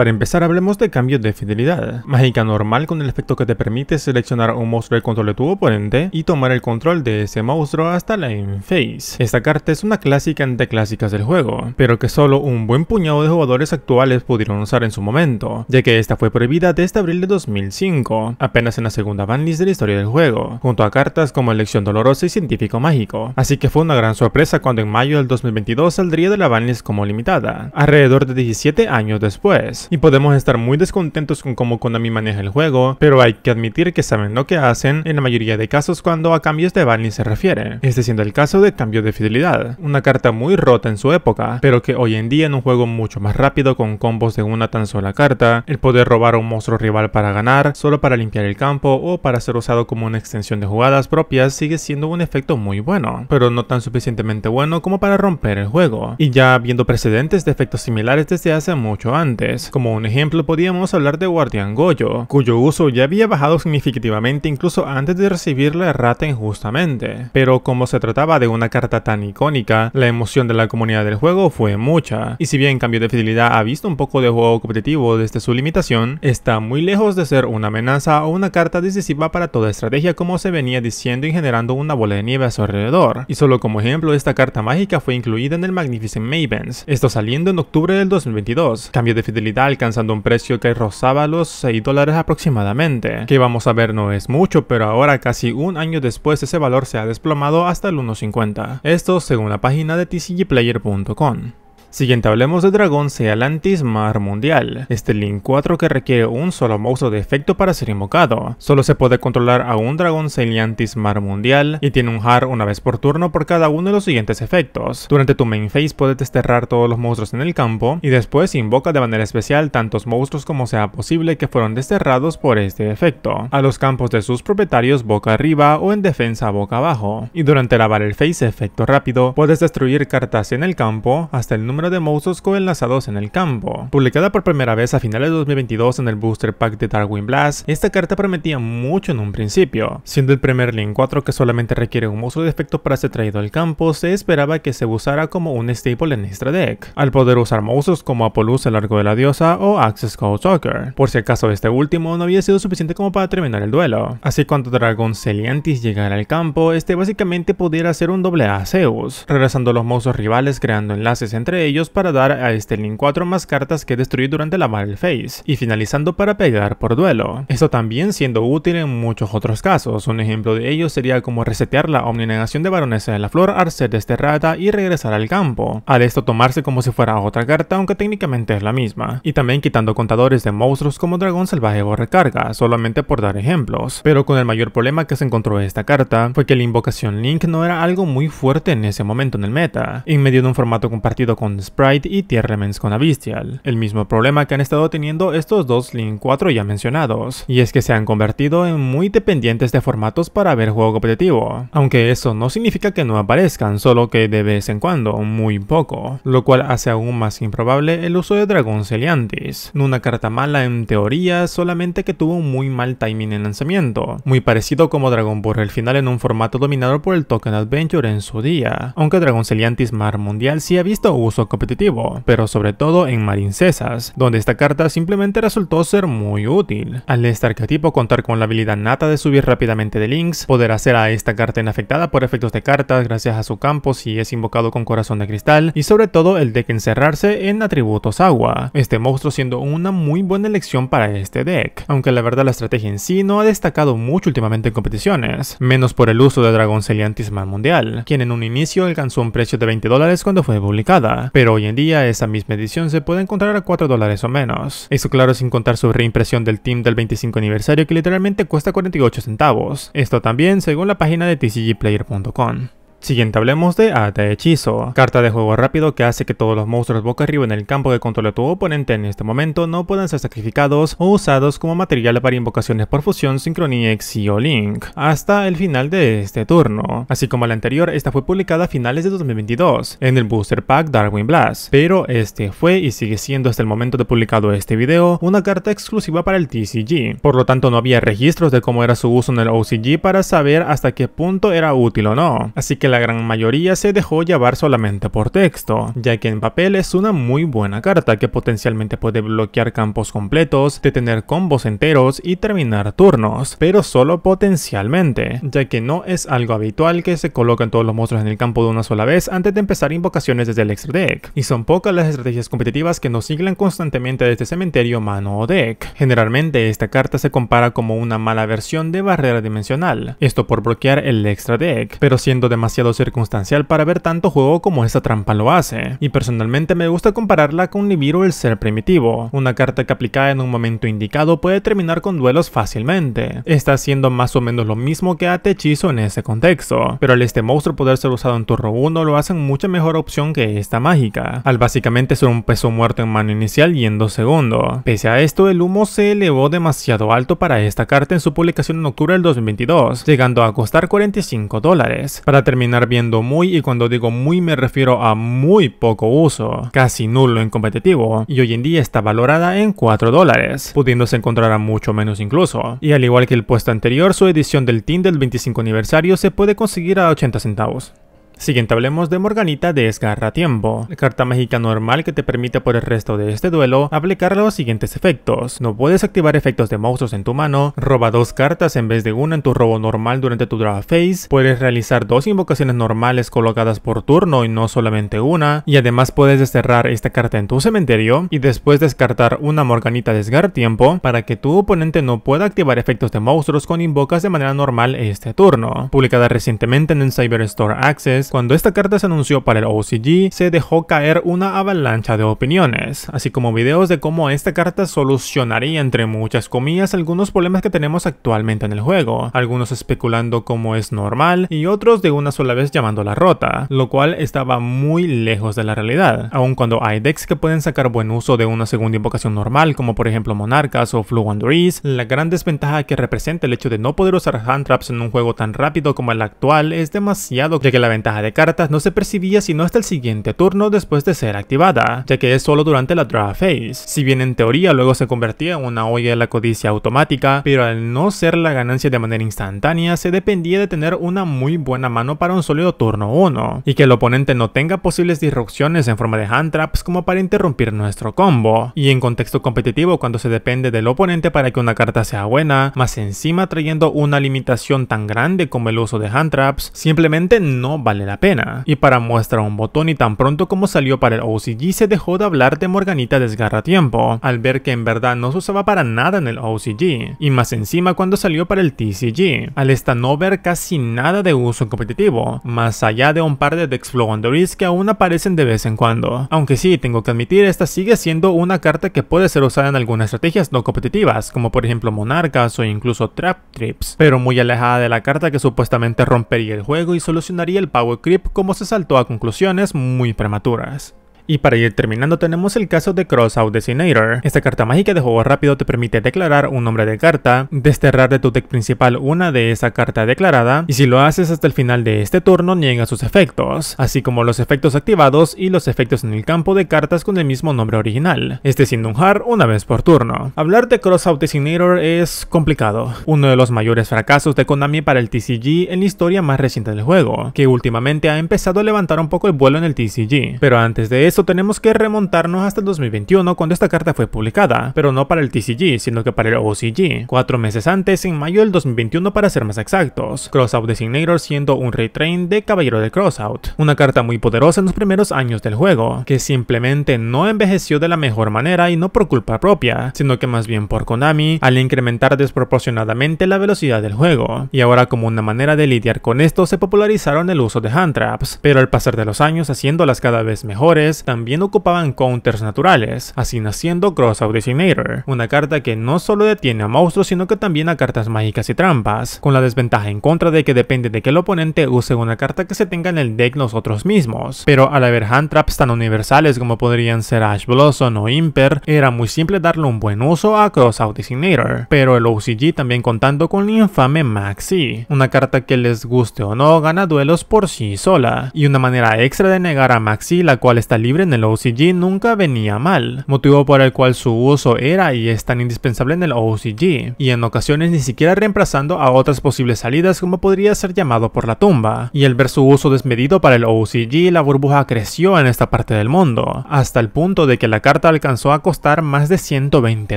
Para empezar hablemos de Cambio de fidelidad. Mágica normal con el efecto que te permite seleccionar un monstruo del control de tu oponente y tomar el control de ese monstruo hasta la end phase. Esta carta es una clásica entre clásicas del juego, pero que solo un buen puñado de jugadores actuales pudieron usar en su momento, ya que esta fue prohibida desde abril de 2005, apenas en la segunda banlist de la historia del juego, junto a cartas como Elección Dolorosa y Científico Mágico, así que fue una gran sorpresa cuando en mayo del 2022 saldría de la banlist como limitada, alrededor de 17 años después y podemos estar muy descontentos con cómo Konami maneja el juego, pero hay que admitir que saben lo que hacen en la mayoría de casos cuando a cambios de banning se refiere, este siendo el caso de cambio de fidelidad, una carta muy rota en su época, pero que hoy en día en un juego mucho más rápido con combos de una tan sola carta, el poder robar a un monstruo rival para ganar, solo para limpiar el campo o para ser usado como una extensión de jugadas propias sigue siendo un efecto muy bueno, pero no tan suficientemente bueno como para romper el juego, y ya viendo precedentes de efectos similares desde hace mucho antes, como como un ejemplo podríamos hablar de Guardián Goyo, cuyo uso ya había bajado significativamente incluso antes de recibir la errata injustamente, pero como se trataba de una carta tan icónica, la emoción de la comunidad del juego fue mucha, y si bien Cambio de Fidelidad ha visto un poco de juego competitivo desde su limitación, está muy lejos de ser una amenaza o una carta decisiva para toda estrategia como se venía diciendo y generando una bola de nieve a su alrededor, y solo como ejemplo esta carta mágica fue incluida en el Magnificent Mavens, esto saliendo en octubre del 2022. Cambio de Fidelidad alcanzando un precio que rozaba los 6 dólares aproximadamente, que vamos a ver no es mucho, pero ahora casi un año después ese valor se ha desplomado hasta el 1.50. Esto según la página de tcgplayer.com. Siguiente hablemos de dragón Sealantis Mar Mundial, este Link 4 que requiere un solo monstruo de efecto para ser invocado. Solo se puede controlar a un dragón Sealantis Mar Mundial y tiene un har una vez por turno por cada uno de los siguientes efectos. Durante tu main phase puedes desterrar todos los monstruos en el campo y después invoca de manera especial tantos monstruos como sea posible que fueron desterrados por este efecto, a los campos de sus propietarios boca arriba o en defensa boca abajo. Y durante la battle phase efecto rápido, puedes destruir cartas en el campo hasta el número de monstruos coenlazados en el campo. Publicada por primera vez a finales de 2022 en el Booster Pack de Darwin Blast, esta carta prometía mucho en un principio. Siendo el primer Link 4 que solamente requiere un monstruo de efecto para ser traído al campo, se esperaba que se usara como un staple en extra deck, al poder usar monstruos como Apolus el largo de la Diosa o Access Code Talker, por si acaso este último no había sido suficiente como para terminar el duelo. Así cuando Dragon Seliantis llegara al campo, este básicamente pudiera ser un doble A Zeus, regresando los monstruos rivales creando enlaces entre ellos ellos para dar a este Link 4 más cartas que destruir durante la Battle face y finalizando para pegar por duelo. Esto también siendo útil en muchos otros casos, un ejemplo de ello sería como resetear la omninegación de Baronesa de la Flor al ser desterrada y regresar al campo, al esto tomarse como si fuera otra carta aunque técnicamente es la misma, y también quitando contadores de monstruos como Dragón Salvaje o Recarga, solamente por dar ejemplos, pero con el mayor problema que se encontró esta carta fue que la invocación Link no era algo muy fuerte en ese momento en el meta, en medio de un formato compartido con Sprite y Tierremens con Abistial, el mismo problema que han estado teniendo estos dos Link 4 ya mencionados, y es que se han convertido en muy dependientes de formatos para ver juego competitivo, aunque eso no significa que no aparezcan, solo que de vez en cuando, muy poco, lo cual hace aún más improbable el uso de Dragón Celiantis, una carta mala en teoría, solamente que tuvo un muy mal timing en lanzamiento, muy parecido como Dragon Ball el final en un formato dominado por el Token Adventure en su día, aunque Dragon Celiantis Mar Mundial sí ha visto uso competitivo, pero sobre todo en marincesas, donde esta carta simplemente resultó ser muy útil. Al este arquetipo contar con la habilidad nata de subir rápidamente de links, poder hacer a esta carta inafectada por efectos de cartas gracias a su campo si es invocado con corazón de cristal, y sobre todo el deck encerrarse en atributos agua, este monstruo siendo una muy buena elección para este deck, aunque la verdad la estrategia en sí no ha destacado mucho últimamente en competiciones, menos por el uso de Dragon Celiantis Mundial, quien en un inicio alcanzó un precio de 20 dólares cuando fue publicada, pero hoy en día esa misma edición se puede encontrar a 4 dólares o menos. Eso claro sin contar su reimpresión del team del 25 aniversario que literalmente cuesta 48 centavos. Esto también según la página de tcgplayer.com. Siguiente hablemos de Ata Hechizo, carta de juego rápido que hace que todos los monstruos boca arriba en el campo de control de tu oponente en este momento no puedan ser sacrificados o usados como material para invocaciones por fusión, sincronía, y o Link, hasta el final de este turno. Así como la anterior, esta fue publicada a finales de 2022 en el Booster Pack Darwin Blast, pero este fue y sigue siendo hasta el momento de publicado este video una carta exclusiva para el TCG, por lo tanto no había registros de cómo era su uso en el OCG para saber hasta qué punto era útil o no, así que la gran mayoría se dejó llevar solamente por texto, ya que en papel es una muy buena carta que potencialmente puede bloquear campos completos, detener combos enteros y terminar turnos, pero solo potencialmente, ya que no es algo habitual que se coloquen todos los monstruos en el campo de una sola vez antes de empezar invocaciones desde el extra deck, y son pocas las estrategias competitivas que nos siglan constantemente desde cementerio, mano o deck. Generalmente esta carta se compara como una mala versión de barrera dimensional, esto por bloquear el extra deck, pero siendo demasiado circunstancial para ver tanto juego como esta trampa lo hace, y personalmente me gusta compararla con Nibiru el ser primitivo. Una carta que aplicada en un momento indicado puede terminar con duelos fácilmente. Está haciendo más o menos lo mismo que a Hechizo en ese contexto, pero al este monstruo poder ser usado en turno 1 lo hacen mucha mejor opción que esta mágica, al básicamente ser un peso muerto en mano inicial y en 2 segundos. Pese a esto, el humo se elevó demasiado alto para esta carta en su publicación en octubre del 2022, llegando a costar 45 dólares. Para terminar viendo muy y cuando digo muy me refiero a muy poco uso, casi nulo en competitivo, y hoy en día está valorada en 4 dólares, pudiéndose encontrar a mucho menos incluso. Y al igual que el puesto anterior, su edición del Team del 25 aniversario se puede conseguir a 80 centavos. Siguiente hablemos de Morganita de Esgarra Tiempo, carta mágica normal que te permite por el resto de este duelo aplicar los siguientes efectos. No puedes activar efectos de monstruos en tu mano, roba dos cartas en vez de una en tu robo normal durante tu draw phase, puedes realizar dos invocaciones normales colocadas por turno y no solamente una, y además puedes desterrar esta carta en tu cementerio y después descartar una Morganita de Tiempo para que tu oponente no pueda activar efectos de monstruos con invocas de manera normal este turno. Publicada recientemente en el Cyber Store Access, cuando esta carta se anunció para el OCG, se dejó caer una avalancha de opiniones, así como videos de cómo esta carta solucionaría entre muchas comillas algunos problemas que tenemos actualmente en el juego, algunos especulando cómo es normal y otros de una sola vez llamándola rota, lo cual estaba muy lejos de la realidad, aun cuando hay decks que pueden sacar buen uso de una segunda invocación normal como por ejemplo Monarcas o Fluanduris, la gran desventaja que representa el hecho de no poder usar hand traps en un juego tan rápido como el actual es demasiado ya que la ventaja de cartas no se percibía sino hasta el siguiente turno después de ser activada, ya que es solo durante la draw phase. Si bien en teoría luego se convertía en una olla de la codicia automática, pero al no ser la ganancia de manera instantánea, se dependía de tener una muy buena mano para un sólido turno 1, y que el oponente no tenga posibles disrupciones en forma de hand traps como para interrumpir nuestro combo. Y en contexto competitivo, cuando se depende del oponente para que una carta sea buena, más encima trayendo una limitación tan grande como el uso de hand traps, simplemente no vale la pena. Y para muestra un botón y tan pronto como salió para el OCG se dejó de hablar de Morganita desgarra tiempo, al ver que en verdad no se usaba para nada en el OCG, y más encima cuando salió para el TCG, al esta no ver casi nada de uso competitivo, más allá de un par de Dex Wanderers que aún aparecen de vez en cuando. Aunque sí, tengo que admitir, esta sigue siendo una carta que puede ser usada en algunas estrategias no competitivas, como por ejemplo Monarcas o incluso Trap Trips, pero muy alejada de la carta que supuestamente rompería el juego y solucionaría el power Creep como se saltó a conclusiones muy prematuras. Y para ir terminando tenemos el caso de Crossout Designator. Esta carta mágica de juego rápido te permite declarar un nombre de carta, desterrar de tu deck principal una de esa carta declarada, y si lo haces hasta el final de este turno niega sus efectos, así como los efectos activados y los efectos en el campo de cartas con el mismo nombre original, este siendo un hard una vez por turno. Hablar de Crossout Designator es complicado, uno de los mayores fracasos de Konami para el TCG en la historia más reciente del juego, que últimamente ha empezado a levantar un poco el vuelo en el TCG, pero antes de eso tenemos que remontarnos hasta el 2021 cuando esta carta fue publicada, pero no para el TCG, sino que para el OCG, cuatro meses antes, en mayo del 2021 para ser más exactos, Crossout Designator siendo un Train de Caballero de Crossout, una carta muy poderosa en los primeros años del juego, que simplemente no envejeció de la mejor manera y no por culpa propia, sino que más bien por Konami, al incrementar desproporcionadamente la velocidad del juego, y ahora como una manera de lidiar con esto se popularizaron el uso de hand traps, pero al pasar de los años haciéndolas cada vez mejores, también ocupaban counters naturales, así naciendo Crossout Designator, una carta que no solo detiene a monstruos sino que también a cartas mágicas y trampas, con la desventaja en contra de que depende de que el oponente use una carta que se tenga en el deck nosotros mismos, pero al haber hand traps tan universales como podrían ser Ash Blossom o Imper, era muy simple darle un buen uso a Cross Designator, pero el OCG también contando con la infame Maxi, una carta que les guste o no gana duelos por sí sola, y una manera extra de negar a Maxi la cual está libre libre en el OCG nunca venía mal, motivo por el cual su uso era y es tan indispensable en el OCG, y en ocasiones ni siquiera reemplazando a otras posibles salidas como podría ser llamado por la tumba, y al ver su uso desmedido para el OCG la burbuja creció en esta parte del mundo, hasta el punto de que la carta alcanzó a costar más de 120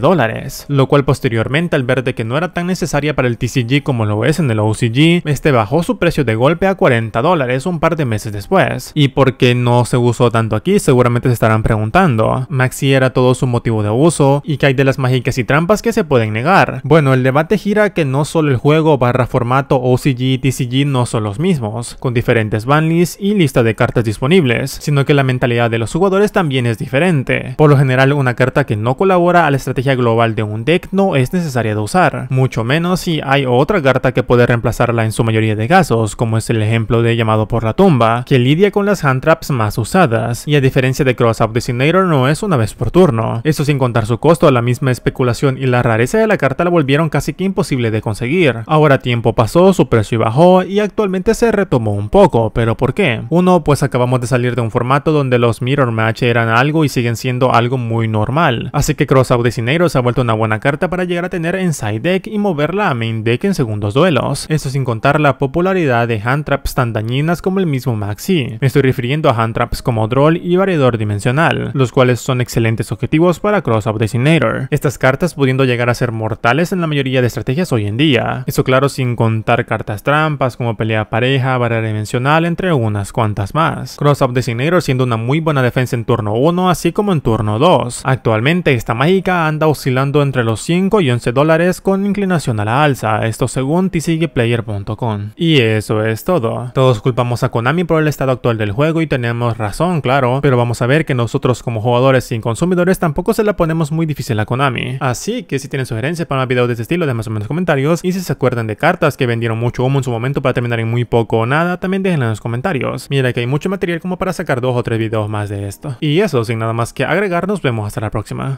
dólares, lo cual posteriormente al ver de que no era tan necesaria para el TCG como lo es en el OCG, este bajó su precio de golpe a 40 dólares un par de meses después, y porque no se usó tanto aquí seguramente se estarán preguntando, ¿Maxi era todo su motivo de uso? ¿Y qué hay de las mágicas y trampas que se pueden negar? Bueno, el debate gira que no solo el juego barra formato OCG y TCG no son los mismos, con diferentes banlists y lista de cartas disponibles, sino que la mentalidad de los jugadores también es diferente. Por lo general, una carta que no colabora a la estrategia global de un deck no es necesaria de usar, mucho menos si hay otra carta que puede reemplazarla en su mayoría de casos, como es el ejemplo de Llamado por la Tumba, que lidia con las hand traps más usadas, y a diferencia de Cross Up Designator no es una vez por turno. Eso sin contar su costo, la misma especulación y la rareza de la carta la volvieron casi que imposible de conseguir. Ahora tiempo pasó, su precio bajó y actualmente se retomó un poco, pero ¿por qué? Uno, pues acabamos de salir de un formato donde los Mirror Match eran algo y siguen siendo algo muy normal. Así que Cross Up Designator se ha vuelto una buena carta para llegar a tener en side deck y moverla a main deck en segundos duelos. Eso sin contar la popularidad de hand traps tan dañinas como el mismo Maxi. Me estoy refiriendo a hand traps como Droll y variador dimensional, los cuales son excelentes objetivos para Cross Up Designator, estas cartas pudiendo llegar a ser mortales en la mayoría de estrategias hoy en día, eso claro sin contar cartas trampas como pelea pareja, variador dimensional, entre unas cuantas más. Cross Up Designator siendo una muy buena defensa en turno 1 así como en turno 2. Actualmente esta mágica anda oscilando entre los 5 y 11 dólares con inclinación a la alza, esto según tcgplayer.com. Y eso es todo. Todos culpamos a Konami por el estado actual del juego y tenemos razón, claro, pero pero vamos a ver que nosotros como jugadores sin consumidores tampoco se la ponemos muy difícil a Konami. Así que si tienen sugerencias para videos de este estilo, más o menos comentarios. Y si se acuerdan de cartas que vendieron mucho humo en su momento para terminar en muy poco o nada, también déjenla en los comentarios. Mira que hay mucho material como para sacar dos o tres videos más de esto. Y eso, sin nada más que agregar, nos vemos hasta la próxima.